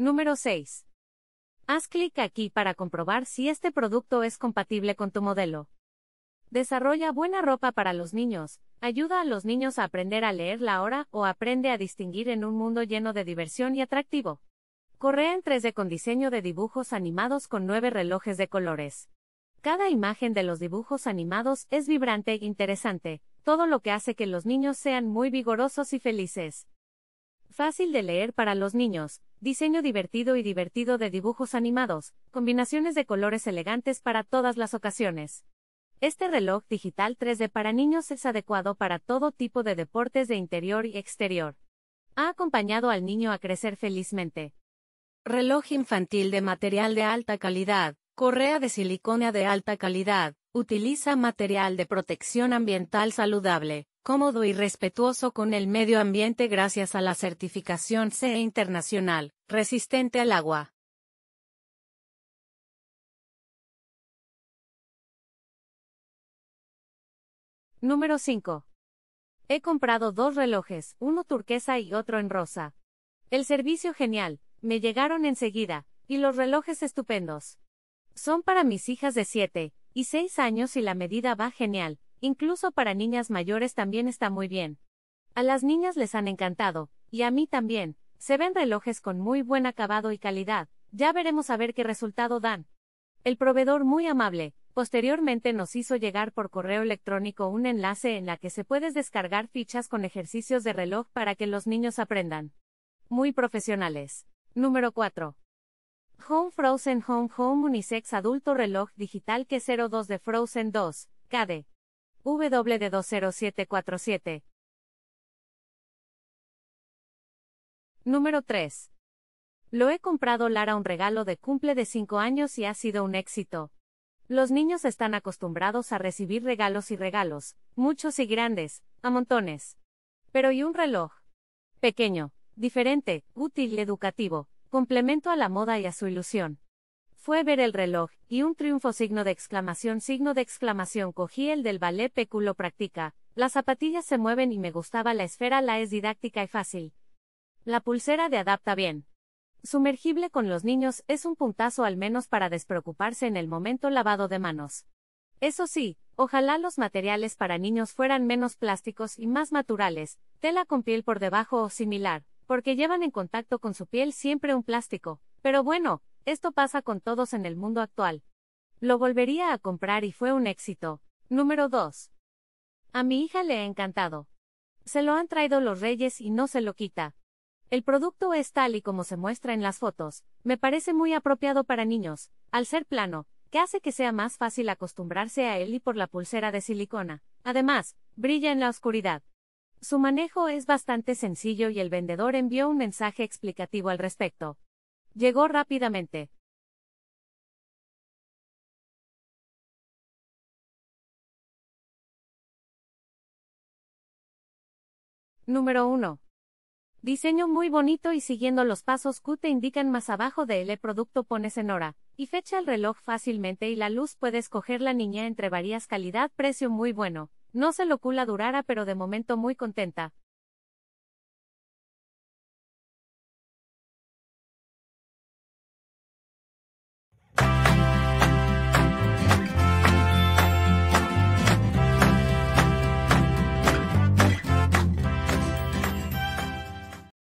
Número 6. Haz clic aquí para comprobar si este producto es compatible con tu modelo. Desarrolla buena ropa para los niños, ayuda a los niños a aprender a leer la hora o aprende a distinguir en un mundo lleno de diversión y atractivo. Correa en 3D con diseño de dibujos animados con nueve relojes de colores. Cada imagen de los dibujos animados es vibrante e interesante, todo lo que hace que los niños sean muy vigorosos y felices. Fácil de leer para los niños, diseño divertido y divertido de dibujos animados, combinaciones de colores elegantes para todas las ocasiones. Este reloj digital 3D para niños es adecuado para todo tipo de deportes de interior y exterior. Ha acompañado al niño a crecer felizmente. Reloj infantil de material de alta calidad, correa de silicona de alta calidad, utiliza material de protección ambiental saludable, cómodo y respetuoso con el medio ambiente gracias a la certificación CE internacional, resistente al agua. Número 5. He comprado dos relojes, uno turquesa y otro en rosa. El servicio genial, me llegaron enseguida, y los relojes estupendos. Son para mis hijas de 7 y 6 años y la medida va genial, Incluso para niñas mayores también está muy bien. A las niñas les han encantado, y a mí también, se ven relojes con muy buen acabado y calidad, ya veremos a ver qué resultado dan. El proveedor muy amable, posteriormente nos hizo llegar por correo electrónico un enlace en la que se puedes descargar fichas con ejercicios de reloj para que los niños aprendan. Muy profesionales. Número 4. Home Frozen Home Home Unisex Adulto Reloj Digital que 02 de Frozen 2, KD. WD20747. Número 3. Lo he comprado Lara un regalo de cumple de 5 años y ha sido un éxito. Los niños están acostumbrados a recibir regalos y regalos, muchos y grandes, a montones. Pero ¿y un reloj? Pequeño, diferente, útil y educativo, complemento a la moda y a su ilusión. Fue ver el reloj, y un triunfo signo de exclamación signo de exclamación cogí el del ballet peculo practica, las zapatillas se mueven y me gustaba la esfera la es didáctica y fácil. La pulsera de adapta bien. Sumergible con los niños es un puntazo al menos para despreocuparse en el momento lavado de manos. Eso sí, ojalá los materiales para niños fueran menos plásticos y más naturales, tela con piel por debajo o similar, porque llevan en contacto con su piel siempre un plástico. Pero bueno, esto pasa con todos en el mundo actual. Lo volvería a comprar y fue un éxito. Número 2. A mi hija le ha encantado. Se lo han traído los reyes y no se lo quita. El producto es tal y como se muestra en las fotos, me parece muy apropiado para niños, al ser plano, que hace que sea más fácil acostumbrarse a él y por la pulsera de silicona. Además, brilla en la oscuridad. Su manejo es bastante sencillo y el vendedor envió un mensaje explicativo al respecto. Llegó rápidamente. Número 1. Diseño muy bonito y siguiendo los pasos Q te indican más abajo de L producto pones en hora y fecha el reloj fácilmente y la luz puede escoger la niña entre varias calidad precio muy bueno. No se locula durara pero de momento muy contenta,